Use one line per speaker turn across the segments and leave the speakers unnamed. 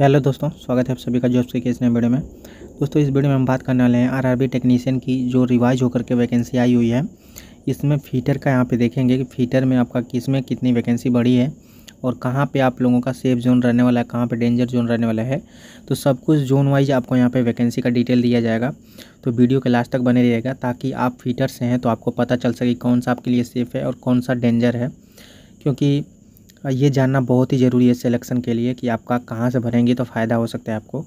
hello दोस्तों स्वागत है आप सभी का जॉब से इस नए वीडियो में दोस्तों इस वीडियो में हम बात करने वाले हैं आरआरबी टेक्नीशियन की जो रिवाइज होकर के वैकेंसी आई हुई है इसमें फीटर का यहाँ पे देखेंगे कि फीटर में आपका किस में कितनी वैकेंसी बढ़ी है और कहाँ पे आप लोगों का सेफ जोन रहने वाला है कहाँ पे डेंजर जोन रहने वाला है तो सब कुछ जोन वाइज आपको यहाँ पे वैकेंसी का डिटेल दिया जाएगा तो वीडियो के लास्ट तक बने रहिएगा ताकि आप फीटर से हैं तो आपको पता चल सके कौन सा आपके लिए सेफ़ है और कौन सा डेंजर है क्योंकि ये जानना बहुत ही ज़रूरी है सिलेक्शन के लिए कि आपका कहाँ से भरेंगे तो फ़ायदा हो सकता है आपको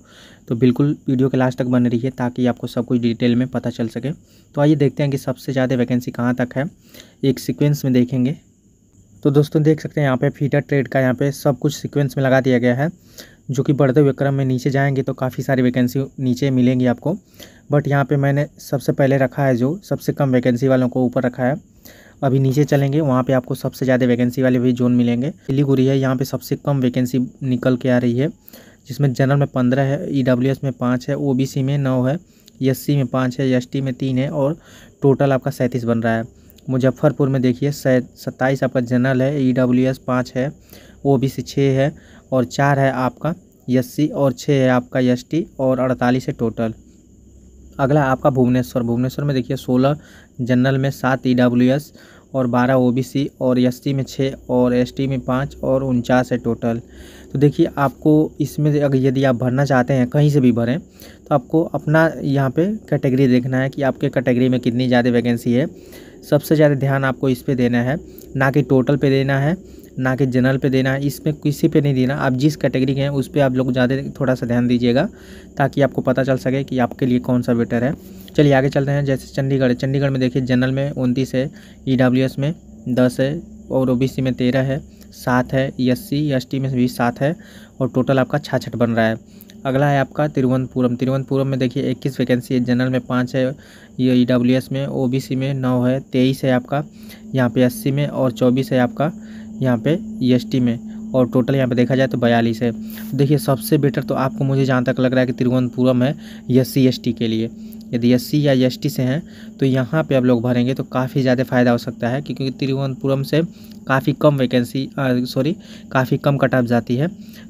तो बिल्कुल वीडियो के लास्ट तक बन रही है ताकि आपको सब कुछ डिटेल में पता चल सके तो आइए देखते हैं कि सबसे ज़्यादा वैकेंसी कहाँ तक है एक सिक्वेंस में देखेंगे तो दोस्तों देख सकते हैं यहाँ पर फीटर ट्रेड का यहाँ पर सब कुछ सिक्वेंस में लगा दिया गया है जो कि बढ़ते हुए क्रम में नीचे जाएंगे तो काफ़ी सारी वैकेंसी नीचे मिलेंगी आपको बट यहाँ पे मैंने सबसे पहले रखा है जो सबसे कम वैकेंसी वालों को ऊपर रखा है अभी नीचे चलेंगे वहाँ पे आपको सबसे ज़्यादा वैकेंसी वाले भी जोन मिलेंगे सिलीगुड़ी है यहाँ पे सबसे कम वैकेंसी निकल के आ रही है जिसमें जनरल में पंद्रह है ई e में पाँच है ओ में नौ है एस में पाँच है एस में तीन है और टोटल आपका सैंतीस बन रहा है मुजफ्फरपुर में देखिए सत्ताईस आपका जनरल है ई डब्ल्यू एस पाँच है ओ बी सी छः है और चार है आपका एस और छः है आपका एस और अड़तालीस है टोटल अगला आपका भुवनेश्वर भुवनेश्वर में देखिए सोलह जनरल में सात ई e और बारह ओबीसी और एस में छः और एस में पाँच और उनचास है टोटल तो देखिए आपको इसमें अगर यदि आप भरना चाहते हैं कहीं से भी भरें तो आपको अपना यहाँ पे कैटेगरी देखना है कि आपके कैटेगरी में कितनी ज़्यादा वैकेंसी है सबसे ज़्यादा ध्यान आपको इस पर देना है ना कि टोटल पे देना है ना कि जनरल पे देना है इसमें किसी पे नहीं देना आप जिस कैटेगरी के हैं उस पर आप लोग ज़्यादा थोड़ा सा ध्यान दीजिएगा ताकि आपको पता चल सके कि आपके लिए कौन सा बेटर है चलिए आगे चलते हैं जैसे चंडीगढ़ चंडीगढ़ में देखिए जनरल में उनतीस है ई e में दस है और ओ में तेरह है सात है एस सी एस में भी सात है और टोटल आपका छाछठ बन रहा है अगला है आपका तिरुवनंतपुरम तिरुवनंतपुरम में देखिए इक्कीस वैकेंसी है जनरल में पाँच है ये ई e में ओ में नौ है तेईस है आपका यहाँ पे अस्सी में और चौबीस है आपका यहाँ पे ई e में और टोटल यहाँ पे देखा जाए तो बयालीस है देखिए सबसे बेटर तो आपको मुझे जहाँ तक लग रहा है कि तिरुवनंतपुरम है एस e सी e के लिए यदि एस या एस से हैं तो यहाँ पे आप लोग भरेंगे तो काफ़ी ज़्यादा फ़ायदा हो सकता है क्योंकि तिरुवनंतपुरम से काफ़ी कम वैकेंसी सॉरी काफ़ी कम कटअप जाती है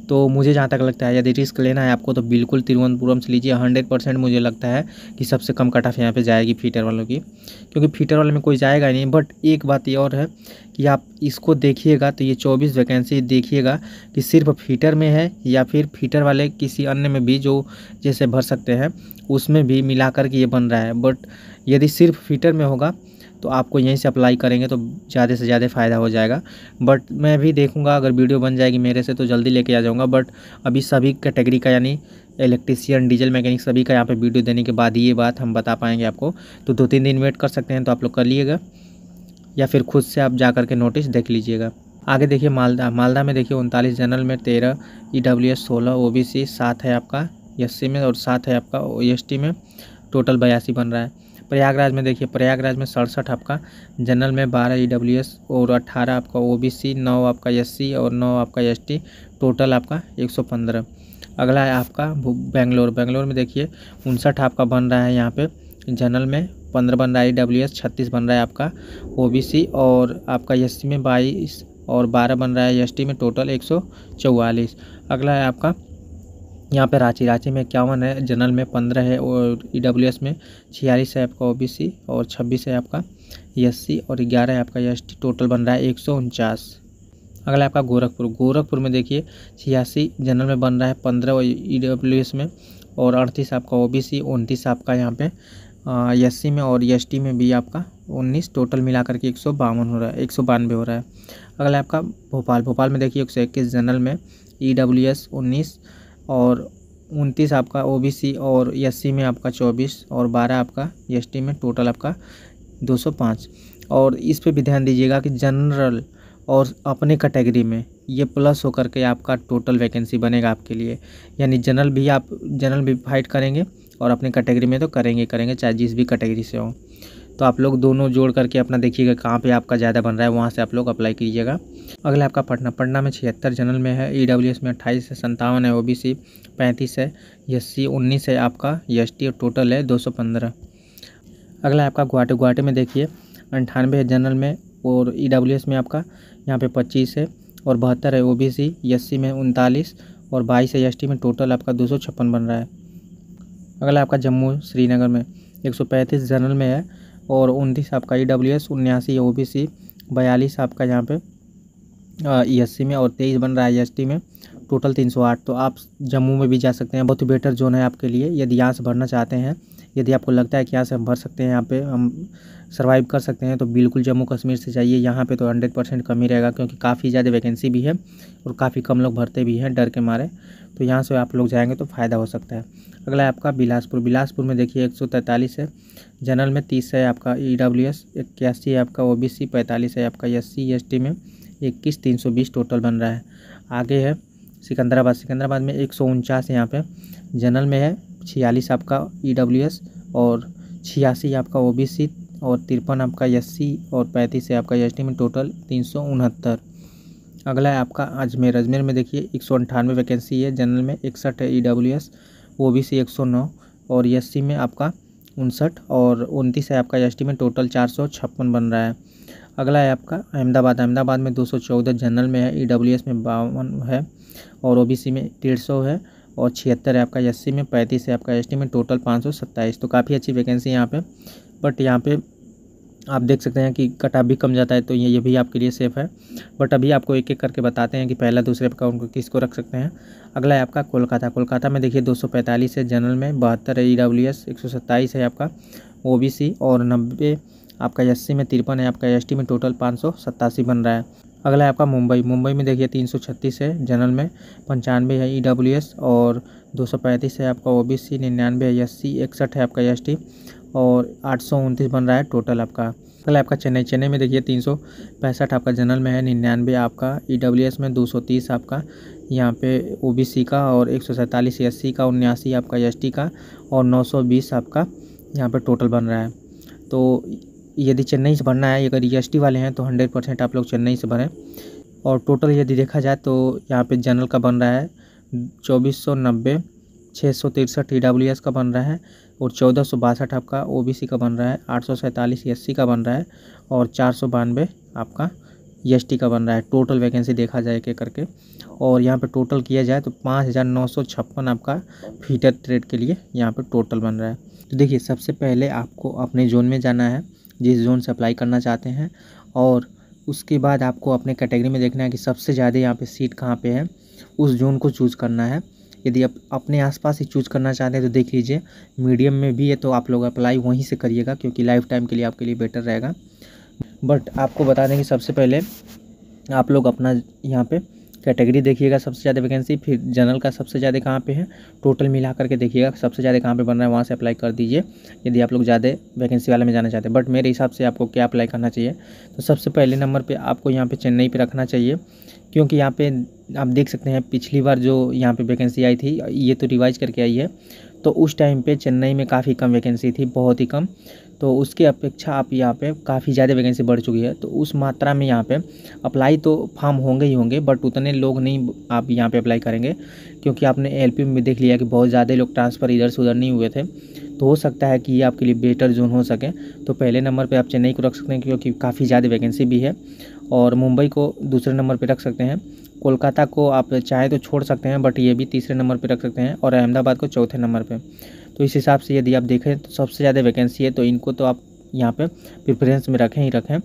तो मुझे जहाँ तक लगता है यदि रिस्क लेना है आपको तो बिल्कुल तिरुवनंतपुरम से लीजिए हंड्रेड परसेंट मुझे लगता है कि सबसे कम कटअप यहाँ पर जाएगी फीटर वालों की क्योंकि फीटर वाले में कोई जाएगा नहीं बट एक बात ये और है कि आप इसको देखिएगा तो ये 24 वैकेंसी देखिएगा कि सिर्फ फीटर में है या फिर फीटर वाले किसी अन्य में भी जो जैसे भर सकते हैं उसमें भी मिला कर के ये बन रहा है बट यदि सिर्फ फीटर में होगा तो आपको यहीं से अप्लाई करेंगे तो ज़्यादा से ज़्यादा फ़ायदा हो जाएगा बट मैं भी देखूँगा अगर वीडियो बन जाएगी मेरे से तो जल्दी लेके आ जाऊँगा बट अभी सभी कैटेगरी का यानी इलेक्ट्रीसियन डीजल मैकेनिक सभी का यहाँ पे वीडियो देने के बाद ये बात हम बता पाएंगे आपको तो दो तीन दिन वेट कर सकते हैं तो आप लोग कर लिएगा या फिर खुद से आप जा कर के नोटिस देख लीजिएगा आगे देखिए मालदा मालदा में देखिए उनतालीस जनरल में तेरह ई डब्ल्यू एस सोलह ओ बी सी सात है आपका एस सी में और सात है आपका ओ एस टी में टोटल बयासी बन रहा है प्रयागराज में देखिए प्रयागराज में सड़सठ आपका जनरल में बारह ई डब्ल्यू एस और अट्ठारह आपका ओ बी सी नौ आपका एस सी और नौ आपका एस टी टोटल आपका एक सौ पंद्रह अगला है आपका बेंगलोर बेंगलोर में देखिए उनसठ आपका बन रहा है यहाँ पे जनरल में पंद्रह बन रहा है डब्ल्यू एस छत्तीस बन रहा है आपका ओ बी सी और आपका एस सी में बाईस और बारह बन रहा है एस टी में टोटल एक सौ चौवालीस अगला है आपका यहाँ पे रांची रांची में इक्यावन है जनरल में पंद्रह है और ई डब्ल्यू एस में छियालीस है आपका ओ बी सी और छब्बीस है आपका एस सी और ग्यारह है आपका एस टी टोटल बन रहा है एक सौ उनचास अगला आपका गोरखपुर गोरखपुर में देखिए छियासी जनरल में बन रहा है पंद्रह ई डब्ल्यू एस में और अड़तीस आपका ओ बी सी उनतीस आपका यहाँ पे एस में और एस में भी आपका उन्नीस टोटल मिला करके एक सौ बावन हो रहा है एक सौ बानवे हो रहा है अगला है आपका भोपाल भोपाल में देखिए एक सौ इक्कीस जनरल में ई डब्ल्यू एस उन्नीस और उनतीस आपका ओ बी सी और एस में आपका चौबीस और बारह आपका एस में टोटल आपका दो सौ पाँच और इस पे भी ध्यान दीजिएगा कि जनरल और अपने कैटेगरी में ये प्लस होकर के आपका टोटल वैकेंसी बनेगा आपके लिए यानी जनरल भी आप जनरल भी फाइट करेंगे और अपने कैटेगरी में तो करेंगे करेंगे चाहे जिस भी कैटेगरी से हो तो आप लोग दोनों जोड़ करके अपना देखिएगा कहाँ पे आपका ज़्यादा बन रहा है वहाँ से आप लोग अप्लाई कीजिएगा अगला आपका पटना पटना में छिहत्तर जनरल में है ई में अट्ठाईस है संतावन है ओ बी सी पैंतीस है एस सी उन्नीस है आपका एस टी टोटल है दो सौ पंद्रह अगला आपका गुवाहाटी गुवाहाटी में देखिए अंठानवे है जनरल में और ई में आपका यहाँ पर पच्चीस है और बहत्तर है ओ बी सी एस सी में उनतालीस और बाईस है एस टी में टोटल आपका दो सौ छप्पन बन रहा है अगला आपका जम्मू श्रीनगर में एक सौ पैंतीस जनरल में है और उनतीस आपका ई डब्ल्यू एस उन्यासी ओ बी सी बयालीस आपका यहाँ पे ई एस सी में और तेईस बन रहा है ई एस टी में टोटल 308 तो आप जम्मू में भी जा सकते हैं बहुत ही बेटर जोन है आपके लिए यदि यहाँ से भरना चाहते हैं यदि आपको लगता है कि यहाँ से हम भर सकते हैं यहाँ पे हम सर्वाइव कर सकते हैं तो बिल्कुल जम्मू कश्मीर से जाइए यहाँ पे तो हंड्रेड परसेंट कम ही रहेगा क्योंकि काफ़ी ज़्यादा वैकेंसी भी है और काफ़ी कम लोग भरते भी हैं डर के मारे तो यहाँ से आप लोग जाएंगे तो फ़ायदा हो सकता है अगला है आपका बिलासपुर बिलासपुर में देखिए एक है जनरल में तीस है आपका ई डब्ल्यू एस इक्यासी है आपका ओ बी सी पैंतालीस है आपका एस सी एस टी में इक्कीस तीन सौ बीस टोटल बन रहा है आगे है सिकंदराबाद सिकंदराबाद में एक सौ उनचास यहाँ पर जनरल में है छियालीस आपका ई e और छियासी आपका ओ और तिरपन आपका एस और पैंतीस है आपका एस में टोटल तीन सौ उनहत्तर अगला है आपका अजमेर अजमेर में देखिए एक सौ अंठानवे वैकेंसी है जनरल में इकसठ है E W S O B C एक सौ नौ और एस में आपका उनसठ और उनतीस है आपका एस में टोटल चार सौ छप्पन बन रहा है अगला है आपका अहमदाबाद अहमदाबाद में 214 जनरल में है ईडब्ल्यूएस e में बावन है और ओबीसी में डेढ़ है और छिहत्तर है आपका एस में पैंतीस है आपका एस में टोटल पाँच सौ तो काफ़ी अच्छी वैकेंसी यहाँ पर बट यहाँ पर आप देख सकते हैं कि कटा भी कम जाता है तो ये ये भी आपके लिए सेफ़ है बट अभी आपको एक एक करके बताते हैं कि पहला दूसरे का उनको किस को रख सकते हैं अगला है आपका कोलकाता कोलकाता में देखिए 245 है जनरल में बहत्तर है ई डब्ल्यू एस है आपका ओ और नब्बे आपका एस में तिरपन है आपका एस में टोटल पाँच बन रहा है अगला है आपका मुंबई मुंबई में देखिए 336 है जनरल में पंचानवे है ई e और 235 है आपका ओ बी सी निन्यानवे है एस सी इकसठ है आपका एस और आठ बन रहा है टोटल आपका अगला आपका चेन्नई चेन्नई में देखिए तीन सौ पैंसठ आपका जनरल में है निन्यानवे आपका ई डब्ल्यू एस में दो सौ तीस आपका यहाँ पे ओ बी सी का और एक सौ सैंतालीस एस सी का उन्यासी आपका एस टी का और नौ सौ बीस आपका यहाँ पर टोटल बन रहा है तो यदि चेन्नई से भरना है अगर ई e वाले हैं तो हंड्रेड परसेंट आप लोग चेन्नई से भरें और टोटल यदि देखा जाए तो यहाँ पे जनरल का बन रहा है चौबीस सौ नब्बे छः सौ तिरसठ ई डब्ल्यू एस का बन रहा है और चौदह सौ बासठ आपका ओ बी सी का बन रहा है आठ सौ सैंतालीस एस e सी का बन रहा है और चार सौ बानवे आपका ई एस टी का बन रहा है टोटल वैकेंसी देखा जाए के करके और यहाँ पे टोटल किया जाए तो पाँच हज़ार नौ सौ छप्पन आपका फीटर ट्रेड के लिए यहाँ पे टोटल बन रहा है तो देखिए सबसे पहले आपको अपने जोन में जाना है जिस जोन से अप्लाई करना चाहते हैं और उसके बाद आपको अपने कैटेगरी में देखना है कि सबसे ज़्यादा यहाँ पे सीट कहाँ पे है उस जोन को चूज़ करना है यदि आप अपने आसपास ही चूज़ करना चाहते हैं तो देख लीजिए मीडियम में भी है तो आप लोग अप्लाई वहीं से करिएगा क्योंकि लाइफ टाइम के लिए आपके लिए बेटर रहेगा बट आपको बता दें कि सबसे पहले आप लोग अपना यहाँ पर कैटेगरी देखिएगा सबसे ज़्यादा वैकेंसी फिर जनरल का सबसे ज़्यादा कहाँ पे है टोटल मिला करके देखिएगा सबसे ज़्यादा कहाँ पे बन रहा है वहाँ से अप्लाई कर दीजिए यदि आप लोग ज़्यादा वैकेंसी वाले में जाना चाहते हैं बट मेरे हिसाब से आपको क्या अप्लाई करना चाहिए तो सबसे पहले नंबर पर आपको यहाँ पर चेन्नई पर रखना चाहिए क्योंकि यहाँ पर आप देख सकते हैं पिछली बार जो यहाँ पर वैकेंसी आई थी ये तो रिवाइज करके आई है तो उस टाइम पर चेन्नई में काफ़ी कम वैकेंसी थी बहुत ही कम तो उसकी अपेक्षा आप यहाँ पे काफ़ी ज़्यादा वैकेंसी बढ़ चुकी है तो उस मात्रा में यहाँ पे अप्लाई तो फॉर्म होंगे ही होंगे बट उतने लोग नहीं आप यहाँ पे अप्लाई करेंगे क्योंकि आपने एल में देख लिया कि बहुत ज़्यादा लोग ट्रांसफ़र इधर से उधर नहीं हुए थे तो हो सकता है कि ये आपके लिए बेटर जोन हो सके तो पहले नंबर पर आप चेन्नई को रख सकते हैं क्योंकि काफ़ी ज़्यादा वैकेंसी भी है और मुंबई को दूसरे नंबर पर रख सकते हैं कोलकाता को आप चाहे तो छोड़ सकते हैं बट ये भी तीसरे नंबर पे रख सकते हैं और अहमदाबाद को चौथे नंबर पे तो इस हिसाब से यदि आप देखें तो सबसे ज़्यादा वैकेंसी है तो इनको तो आप यहाँ पे प्रिफरेंस में रखें ही रखें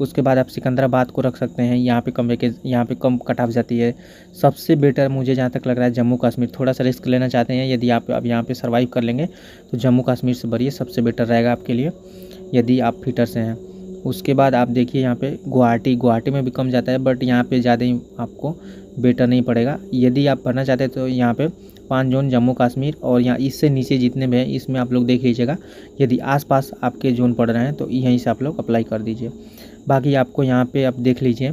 उसके बाद आप सिकंदराबाद को रख सकते हैं यहाँ पे कम वैकेंस यहाँ पे कम कट ऑफ जाती है सबसे बेटर मुझे जहाँ तक लग रहा है जम्मू कश्मीर थोड़ा सा रिस्क लेना चाहते हैं यदि आप अब यहाँ पे सर्वाइव कर लेंगे तो जम्मू कश्मीर से बढ़िए सबसे बेटर रहेगा आपके लिए यदि आप फिटर से हैं उसके बाद आप देखिए यहाँ पे गुवाहाटी गुवाहाटी में भी कम जाता है बट यहाँ पे ज़्यादा ही आपको बेटर नहीं पड़ेगा यदि आप पढ़ना चाहते हैं तो यहाँ पे पाँच जोन जम्मू कश्मीर और यहाँ इससे नीचे जितने भी हैं इसमें आप लोग देख लीजिएगा यदि आसपास आपके जोन पड़ रहे हैं तो यहीं से आप लोग अप्लाई कर दीजिए बाकी आपको यहाँ पर आप देख लीजिए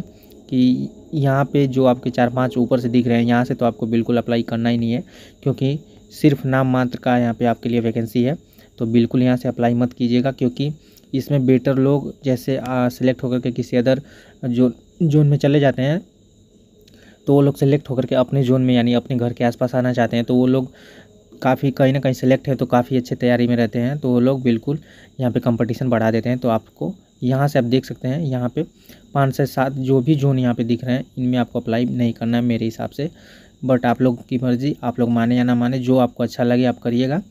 कि यहाँ पर जो आपके चार पाँच ऊपर से दिख रहे हैं यहाँ से तो आपको बिल्कुल अप्लाई करना ही नहीं है क्योंकि सिर्फ नाम मात्र का यहाँ पर आपके लिए वैकेंसी है तो बिल्कुल यहाँ से अप्लाई मत कीजिएगा क्योंकि इसमें बेटर लोग जैसे सेलेक्ट होकर के किसी अदर जोन जोन में चले जाते हैं तो वो लोग सेलेक्ट होकर के अपने जोन में यानी अपने घर के आसपास आना चाहते हैं तो वो लोग काफ़ी कहीं ना कहीं सेलेक्ट है तो काफ़ी अच्छे तैयारी में रहते हैं तो वो लोग बिल्कुल यहाँ पे कंपटीशन बढ़ा देते हैं तो आपको यहाँ से आप देख सकते हैं यहाँ पे पाँच से सात जो भी जोन यहाँ पे दिख रहे हैं इनमें आपको अप्लाई नहीं करना है मेरे हिसाब से बट आप लोग की मर्ज़ी आप लोग माने या ना माने जो आपको अच्छा लगे आप करिएगा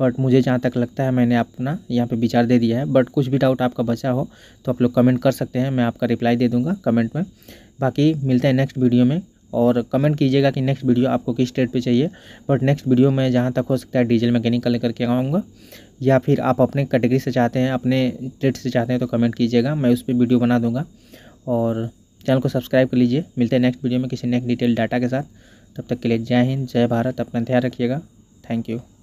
बट मुझे जहाँ तक लगता है मैंने अपना यहाँ पे विचार दे दिया है बट कुछ भी डाउट आपका बचा हो तो आप लोग कमेंट कर सकते हैं मैं आपका रिप्लाई दे दूँगा कमेंट में बाकी मिलते हैं नेक्स्ट वीडियो में और कमेंट कीजिएगा कि नेक्स्ट वीडियो आपको किस डेट पे चाहिए बट नेक्स्ट वीडियो में जहाँ तक हो सकता है डीजल मैकेनिकल लेकर के आऊँगा या फिर आप अपने कैटेगरी से चाहते हैं अपने डेट से चाहते हैं तो कमेंट कीजिएगा मैं उस पर वीडियो बना दूँगा और चैनल को सब्सक्राइब कर लीजिए मिलते हैं नेक्स्ट वीडियो में किसी नेक्स्ट डिटेल डाटा के साथ तब तक के लिए जय हिंद जय भारत अपना ध्यान रखिएगा थैंक यू